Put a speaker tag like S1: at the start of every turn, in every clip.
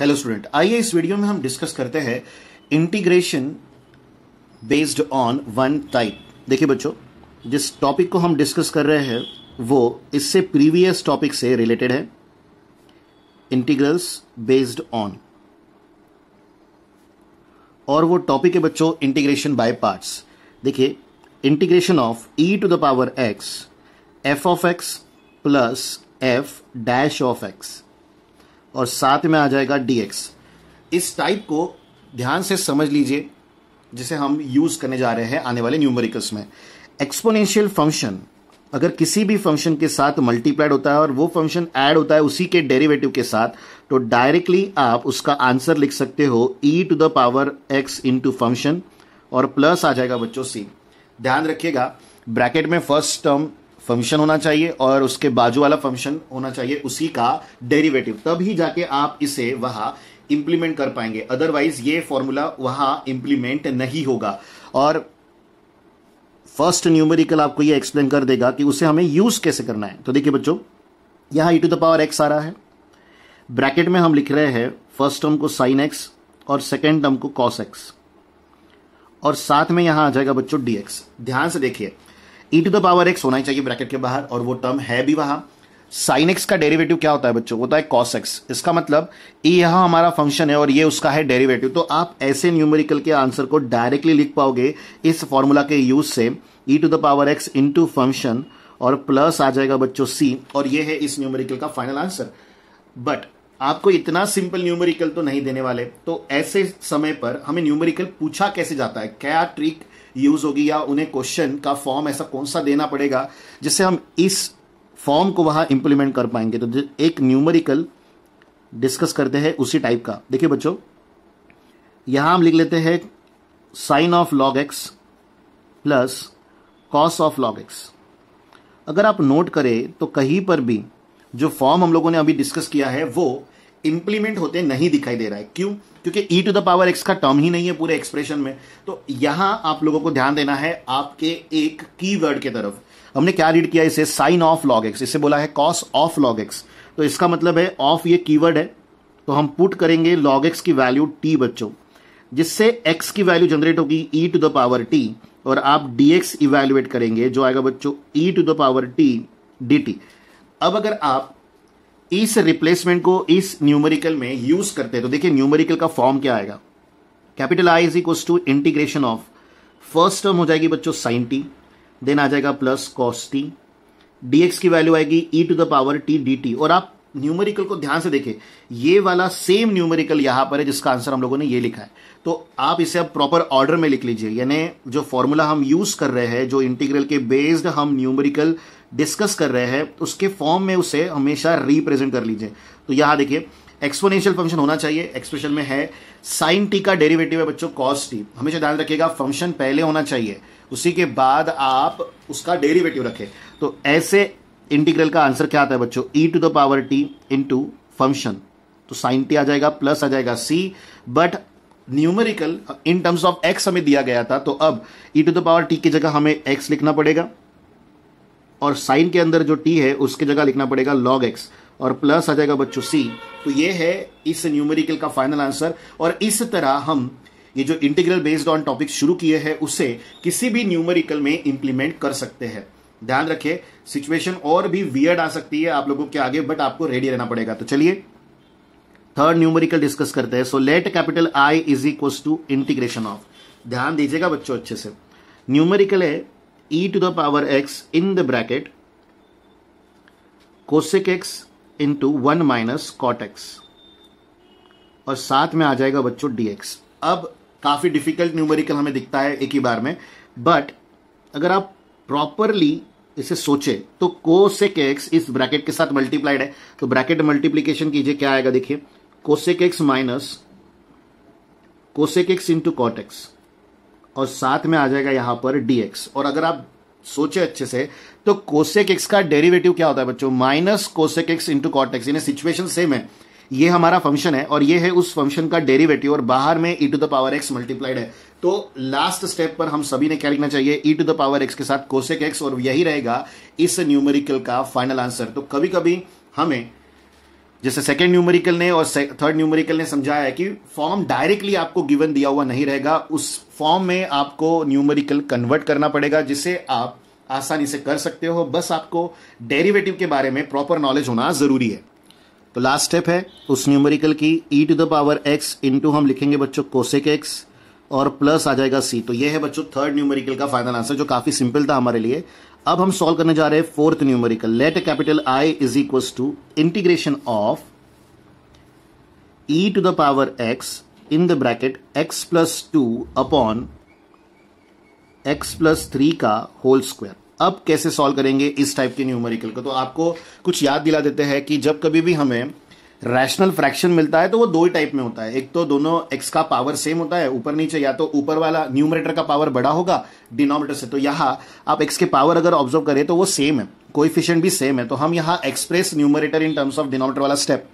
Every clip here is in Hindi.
S1: हेलो स्टूडेंट आइए इस वीडियो में हम डिस्कस करते हैं integration based on one type देखिए बच्चों जिस टॉपिक को हम डिस्कस कर रहे हैं वो इससे प्रीवियस टॉपिक से रिलेटेड है इंटीग्रल्स बेस्ड ऑन और वो टॉपिक है बच्चों इंटीग्रेशन बाय पार्ट्स देखिए integration of e to the power x f of x plus f dash of x और साथ में आ जाएगा dx इस टाइप को ध्यान से समझ लीजिए जिसे हम यूज़ करने जा रहे हैं आने वाले न्यूमेरिकल्स में एक्सपोनेंशियल फंक्शन अगर किसी भी फंक्शन के साथ मल्टीप्लाइड होता है और वो फंक्शन ऐड होता है उसी के डेरिवेटिव के साथ तो डायरेक्टली आप उसका आंसर लिख सकते हो e to the power x into function और प्लस आ जाएगा बच्चों c ध्यान रखिएगा ब्रैकेट में फर्स्ट टर्म फंक्शन होना चाहिए और उसके बाजू वाला फंक्शन होना चाहिए उसी का डेरिवेटिव तभी जाके आप इसे वहां इंप्लीमेंट कर पाएंगे अदरवाइज ये फॉर्मूला वहां इंप्लीमेंट नहीं होगा और फर्स्ट न्यूमेरिकल आपको ये एक्सप्लेन कर देगा कि उसे हमें यूज कैसे करना है तो देखिए बच्चों यहां e to the power x आ रहा है ब्रैकेट में हम लिख रहे हैं फर्स्ट टर्म को साइन एक्स और सेकेंड टर्म को कॉस एक्स और साथ में यहां आ जाएगा बच्चों डीएक्स ध्यान से देखिए e to the power x होना ही चाहिए ब्रैकेट के बाहर और वो टर्म है भी वहां साइन एक्स का डेरिवेटिव क्या होता है बच्चों होता है कॉस एक्स इसका मतलब यह हमारा फंक्शन है और ये उसका है डेरिवेटिव तो आप ऐसे न्यूमेरिकल के आंसर को डायरेक्टली लिख पाओगे इस फॉर्मूला के यूज से e to the power x to function और प्लस आ जाएगा बच्चों सी और ये है इस न्यूमेरिकल का फाइनल आंसर बट आपको इतना सिंपल न्यूमेरिकल तो नहीं देने वाले तो ऐसे समय पर हमें न्यूमेरिकल पूछा कैसे जाता है क्या ट्रिक यूज़ होगी या उन्हें क्वेश्चन का फॉर्म ऐसा कौन सा देना पड़ेगा जिससे हम इस फॉर्म को वहां इंप्लीमेंट कर पाएंगे तो एक न्यूमेरिकल डिस्कस करते हैं उसी टाइप का देखिए बच्चों यहां हम लिख लेते हैं sine of log x plus cos of log x अगर आप नोट करें तो कहीं पर भी जो फॉर्म हम लोगों ने अभी डिस्कस किया है वो इंप्लीमेंट होते नहीं दिखाई दे रहा है क्यों क्योंकि e to the power x का टर्म ही नहीं है पूरे एक्सप्रेशन में तो यहां आप लोगों को ध्यान देना है आपके एक की वर्ड के तरफ हमने क्या रीड किया इसे साइन ऑफ लॉग एक्स इसे बोला है कॉस ऑफ लॉग एक्स तो इसका मतलब है ऑफ ये की है तो हम पुट करेंगे लॉग एक्स की वैल्यू टी बच्चों जिससे एक्स की वैल्यू जनरेट होगी e to the power t और आप डी एक्स इवेल्युएट करेंगे जो आएगा बच्चों e to the power t d t अब अगर आप इस रिप्लेसमेंट को इस न्यूमेरिकल में यूज करते हैं तो देखिए न्यूमेरिकल का फॉर्म क्या आएगा capital I is equal to integration of first term हो जाएगी बच्चों साइन टी देन आ जाएगा प्लस कॉस टी डीएक्स की वैल्यू आएगी e to the power t d t और आप न्यूमेरिकल को ध्यान से देखें ये वाला सेम न्यूमेरिकल यहां पर है जिसका आंसर हम लोगों ने ये लिखा है तो आप इसे अब प्रॉपर ऑर्डर में लिख लीजिए यानी जो फॉर्मूला हम यूज़ कर रहे हैं जो इंटीग्रल के बेस्ड हम न्यूमेरिकल डिस्कस कर रहे हैं उसके फॉर्म में उसे हमेशा रिप्रेजेंट कर लीजिए तो यहां देखिए एक्सपोनेंशियल फंक्शन होना चाहिए एक्सप्रेशन में है साइन टी का डेरिवेटिव है बच्चों कॉस टी हमेशा ध्यान रखिएगा फंक्शन पहले होना चाहिए उसी के बाद आप उसका डेरिवेटिव रखें तो ऐसे इंटीग्रल का आंसर क्या आता है बच्चों e to the power t to function तो साइन टी आ जाएगा प्लस आ जाएगा c but numerical in terms of x हमें दिया गया था तो अब e to the power t की जगह हमें एक्स लिखना पड़ेगा और साइन के अंदर जो टी है उसकी जगह लिखना पड़ेगा लॉग एक्स और प्लस आ जाएगा बच्चों सी तो ये है इस न्यूमेरिकल का फाइनल आंसर और इस तरह हम ये जो इंटीग्रल बेस्ड ऑन टॉपिक शुरू किए हैं उसे किसी भी न्यूमेरिकल में इंप्लीमेंट कर सकते हैं ध्यान रखिए सिचुएशन और भी वियर्ड आ सकती है आप लोगों के आगे बट आपको रेडी रहना पड़ेगा तो चलिए थर्ड न्यूमेरिकल डिस्कस करते हैं so let capital I is equal to integration of ध्यान दीजिएगा बच्चों अच्छे से न्यूमेरिकल है e to the power x in the bracket cosec x into one minus cot x और साथ में आ जाएगा बच्चों डी एक्स अब काफ़ी डिफिकल्ट न्यूमेरिकल हमें दिखता है एक ही बार में बट अगर आप प्रॉपरली इसे सोचे तो कोसेक एक्स इस ब्रैकेट के साथ मल्टीप्लाइड है तो ब्रैकेट मल्टीप्लीकेशन कीजिए क्या आएगा देखिए cosec x minus cosec x into cot x और साथ में आ जाएगा यहां पर डीएक्स और अगर आप सोचे अच्छे से तो कोसेक एक्स का डेरिवेटिव क्या होता है बच्चों minus cosec x into cot x situation same है ये हमारा फंक्शन है और ये है उस फंक्शन का डेरिवेटिव और बाहर में e to the power x multiplied है तो लास्ट स्टेप पर हम सभी ने क्या लिखना चाहिए e to the power x के साथ कोसेक एक्स और यही रहेगा इस न्यूमेरिकल का फाइनल आंसर तो कभी कभी हमें जैसे सेकेंड न्यूमेरिकल ने और थर्ड न्यूमेरिकल ने समझाया है कि फॉर्म डायरेक्टली आपको गिवन दिया हुआ नहीं रहेगा उस फॉर्म में आपको न्यूमेरिकल कन्वर्ट करना पड़ेगा जिसे आप आसानी से कर सकते हो बस आपको डेरिवेटिव के बारे में प्रॉपर नॉलेज होना जरूरी है तो लास्ट स्टेप है उस न्यूमेरिकल की e to the power x into हम लिखेंगे बच्चों कोसेक एक्स और प्लस आ जाएगा सी तो ये है बच्चों थर्ड न्यूमेरिकल का फाइनल आंसर जो काफी सिंपल था हमारे लिए अब हम सॉल्व करने जा रहे हैं fourth numerical let capital I is equal to integration of e to the power x in the bracket x plus two upon x plus three का होल स्क्वायर अब कैसे सॉल्व करेंगे इस टाइप के न्यूमेरिकल को तो आपको कुछ याद दिला देते हैं कि जब कभी भी हमें रैशनल फ्रैक्शन मिलता है तो वो दो ही टाइप में होता है एक तो दोनों एक्स का पावर सेम होता है ऊपर नीचे या तो ऊपर वाला न्यूमरेटर का पावर बड़ा होगा डिनोमिनेटर से तो यहां आप एक्स के पावर अगर ऑब्जर्व करें तो वो सेम है कोइफिशियंट भी सेम है तो हम यहां express numerator in terms of denominator वाला स्टेप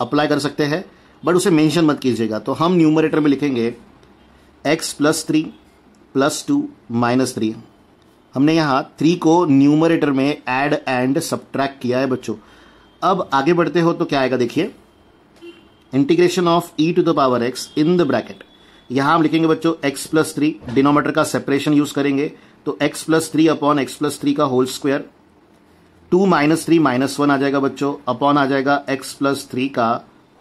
S1: अप्लाई कर सकते हैं बट उसे मेंशन मत कीजिएगा तो हम न्यूमरेटर में लिखेंगे x plus three plus two minus three हमने यहां थ्री को न्यूमरेटर में एड एंड सब्ट्रैक्ट किया है बच्चों अब आगे बढ़ते हो तो क्या आएगा देखिए integration of e to the power x in the bracket यहां हम लिखेंगे बच्चों एक्स प्लस थ्री डिनोमीटर का सेपरेशन यूज करेंगे तो x plus three upon x plus three का whole square two minus three minus one आ जाएगा बच्चों अपॉन आ जाएगा एक्स प्लस थ्री का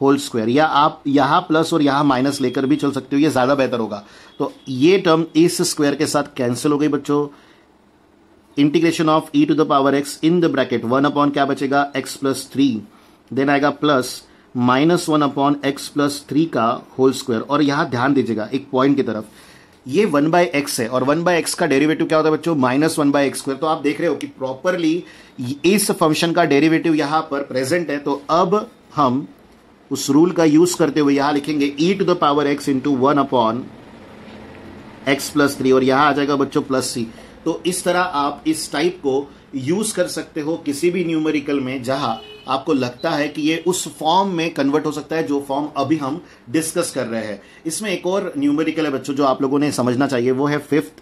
S1: होल स्क्वायर या आप यहां प्लस और यहां माइनस लेकर भी चल सकते हो ये ज़्यादा बेहतर होगा तो ये टर्म इस स्क्वायर के साथ कैंसिल हो गई बच्चों integration of e to the power x in the bracket one upon क्या बचेगा एक्स प्लस थ्री देन आएगा plus minus one upon x plus three का होल स्क्वायर और यहां ध्यान दीजिएगा एक पॉइंट की तरफ ये वन बाय एक्स है और वन बाय एक्स का डेरिवेटिव क्या होता है बच्चों minus one by x square तो आप देख रहे हो कि प्रॉपरली इस फंक्शन का डेरिवेटिव यहां पर प्रेजेंट है तो अब हम उस रूल का यूज करते हुए यहां लिखेंगे e to the power x into one upon x plus three और यहां आ जाएगा बच्चों प्लस सी तो इस तरह आप इस टाइप को यूज़ कर सकते हो किसी भी न्यूमेरिकल में जहां आपको लगता है कि ये उस फॉर्म में कन्वर्ट हो सकता है जो फॉर्म अभी हम डिस्कस कर रहे हैं इसमें एक और न्यूमेरिकल है बच्चों जो आप लोगों ने समझना चाहिए वो है fifth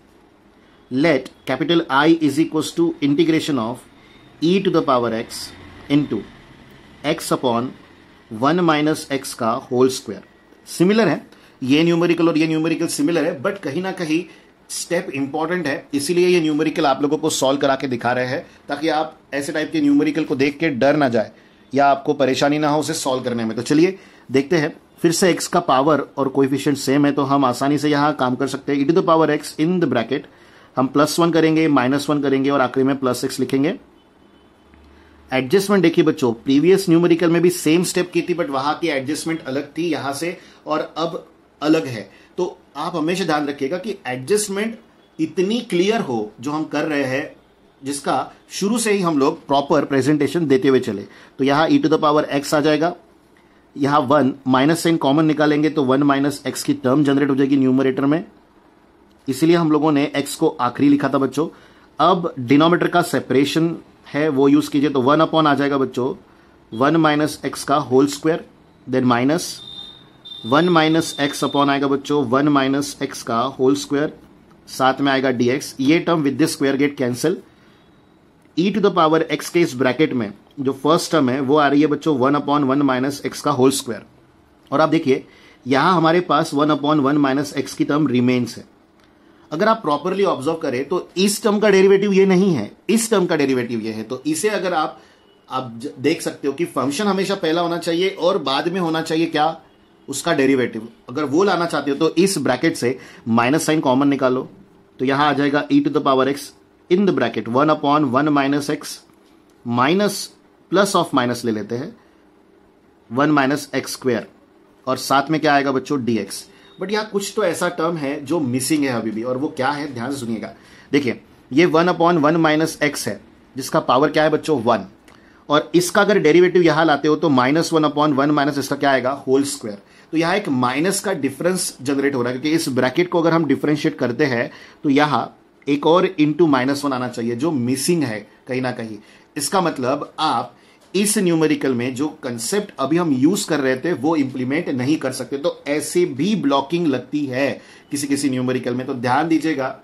S1: let capital I is equal to integration of e to the power x into x upon one minus x का होल स्क्वायर सिमिलर है ये न्यूमेरिकल और ये न्यूमेरिकल सिमिलर है बट कहीं ना कहीं स्टेप इंपॉर्टेंट है इसीलिए ये न्यूमेरिकल आप लोगों को सॉल्व करा के दिखा रहे हैं ताकि आप ऐसे टाइप के न्यूमेरिकल को देख के डर ना जाए या आपको परेशानी ना हो उसे सॉल्व करने में तो चलिए देखते हैं फिर से एक्स का पावर और कोइफिशियंट सेम है तो हम आसानी से यहाँ काम कर सकते हैं it the power x in the bracket हम प्लस वन करेंगे माइनस वन करेंगे और आखिरी में प्लस एक्स लिखेंगे एडजस्टमेंट देखिए बच्चों प्रीवियस न्यूमेरिकल में भी सेम स्टेप की थी बट वहां की एडजस्टमेंट अलग थी यहां से और अब अलग है आप हमेशा ध्यान रखिएगा कि एडजस्टमेंट इतनी क्लियर हो जो हम कर रहे हैं जिसका शुरू से ही हम लोग प्रॉपर प्रेजेंटेशन देते हुए चले तो यहाँ e to the power x आ जाएगा यहाँ वन माइनस साइन कॉमन निकालेंगे तो वन माइनस एक्स की टर्म जनरेट हो जाएगी न्यूमरेटर में इसलिए हम लोगों ने एक्स को आखिरी लिखा था बच्चों अब डिनोमीटर का सेपरेशन है वो यूज़ कीजिए तो वन अपॉन आ जाएगा बच्चों वन माइनस एक्स का whole square then minus one minus x upon आएगा बच्चों वन माइनस एक्स का होल स्क्वायर साथ में आएगा डीएक्स ये term with this square get cancel e to the power x के इस ब्रैकेट में जो फर्स्ट टर्म है वो आ रही है बच्चों one upon one minus x का होल स्क्वायर और आप देखिए यहां हमारे पास one upon one minus x की टर्म रिमेन्स है अगर आप प्रॉपरली ऑब्जर्व करें तो इस टर्म का डेरिवेटिव ये नहीं है इस टर्म का डेरिवेटिव ये है तो इसे अगर आप आप देख सकते हो कि फंक्शन हमेशा पहला होना चाहिए और बाद में होना चाहिए क्या उसका डेरिवेटिव अगर वो लाना चाहते हो तो इस ब्रैकेट से माइनस साइन कॉमन निकालो तो यहां आ जाएगा e to the power x in the bracket one upon one minus x minus plus of minus ले लेते हैं वन माइनस एक्स स्क्वेयर और साथ में क्या आएगा बच्चों डी एक्स बट यहाँ कुछ तो ऐसा टर्म है जो मिसिंग है अभी भी और वो क्या है ध्यान से सुनिएगा देखिए ये one upon one minus x है जिसका पावर क्या है बच्चों वन और इसका अगर डेरिवेटिव यहां लाते हो तो minus one upon one minus इसका क्या आएगा होल स्क्वायर तो यहां एक माइनस का डिफरेंस जनरेट हो रहा है क्योंकि इस ब्रैकेट को अगर हम डिफ्रेंशिएट करते हैं तो यहां एक और इंटू माइनस वन आना चाहिए जो मिसिंग है कहीं ना कहीं इसका मतलब आप इस न्यूमेरिकल में जो कंसेप्ट अभी हम यूज कर रहे थे वो इंप्लीमेंट नहीं कर सकते तो ऐसे भी ब्लॉकिंग लगती है किसी किसी न्यूमेरिकल में तो ध्यान दीजिएगा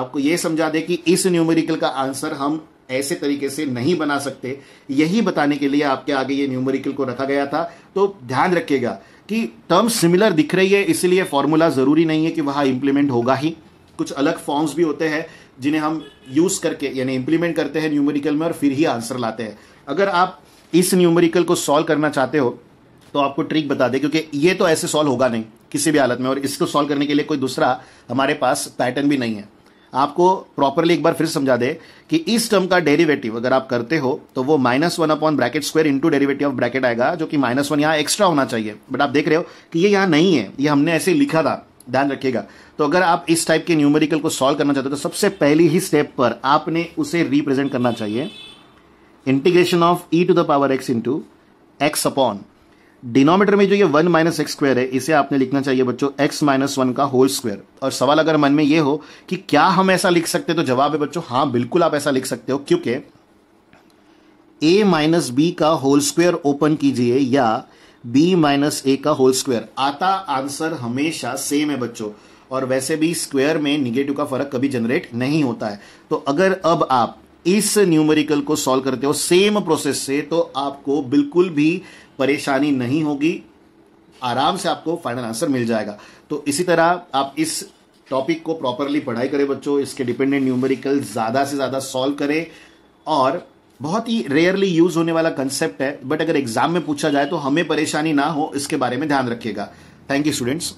S1: आपको यह समझा दे कि इस न्यूमेरिकल का आंसर हम ऐसे तरीके से नहीं बना सकते यही बताने के लिए आपके आगे ये न्यूमेरिकल को रखा गया था तो ध्यान रखिएगा कि टर्म सिमिलर दिख रही है इसलिए फॉर्मूला ज़रूरी नहीं है कि वहां इंप्लीमेंट होगा ही कुछ अलग फॉर्म्स भी होते हैं जिन्हें हम यूज़ करके यानी इंप्लीमेंट करते हैं न्यूमेरिकल में और फिर ही आंसर लाते हैं अगर आप इस न्यूमेरिकल को सॉल्व करना चाहते हो तो आपको ट्रिक बता दे क्योंकि ये तो ऐसे सॉल्व होगा नहीं किसी भी हालत में और इसको सॉल्व करने के लिए कोई दूसरा हमारे पास पैटर्न भी नहीं है आपको प्रॉपरली एक बार फिर समझा दे कि इस टर्म का डेरिवेटिव अगर आप करते हो तो वो minus one upon bracket square into derivative of bracket आएगा जो कि माइनस वन यहाँ एक्स्ट्रा होना चाहिए बट आप देख रहे हो कि ये यहाँ नहीं है ये हमने ऐसे लिखा था ध्यान रखिएगा तो अगर आप इस टाइप के न्यूमेरिकल को सॉल्व करना चाहते हो तो सबसे पहली ही स्टेप पर आपने उसे रिप्रेजेंट करना चाहिए integration of e to the power x into x upon denominator में जो ये वन माइनस एक्स स्क्वायर है इसे आपने लिखना चाहिए बच्चों एक्स माइनस वन का होल स्क्वायर और सवाल अगर मन में ये हो कि क्या हम ऐसा लिख सकते तो जवाब है बच्चों हाँ बिल्कुल आप ऐसा लिख सकते हो क्योंकि ए माइनस बी का होल स्क्वायर ओपन कीजिए या बी माइनस ए का होल स्क्वायर आता आंसर हमेशा सेम है बच्चों और वैसे भी स्क्वायर में निगेटिव का फर्क कभी जनरेट नहीं होता है तो अगर अब आप इस न्यूमेरिकल को सॉल्व करते हो सेम प्रोसेस से तो आपको बिल्कुल भी परेशानी नहीं होगी आराम से आपको फाइनल आंसर मिल जाएगा तो इसी तरह आप इस टॉपिक को प्रॉपरली पढ़ाई करें बच्चों इसके डिपेंडेंट न्यूमेरिकल ज़्यादा से ज़्यादा सॉल्व करें और बहुत ही रेयरली यूज होने वाला कंसेप्ट है बट अगर एग्जाम में पूछा जाए तो हमें परेशानी ना हो इसके बारे में ध्यान रखिएगा थैंक यू स्टूडेंट्स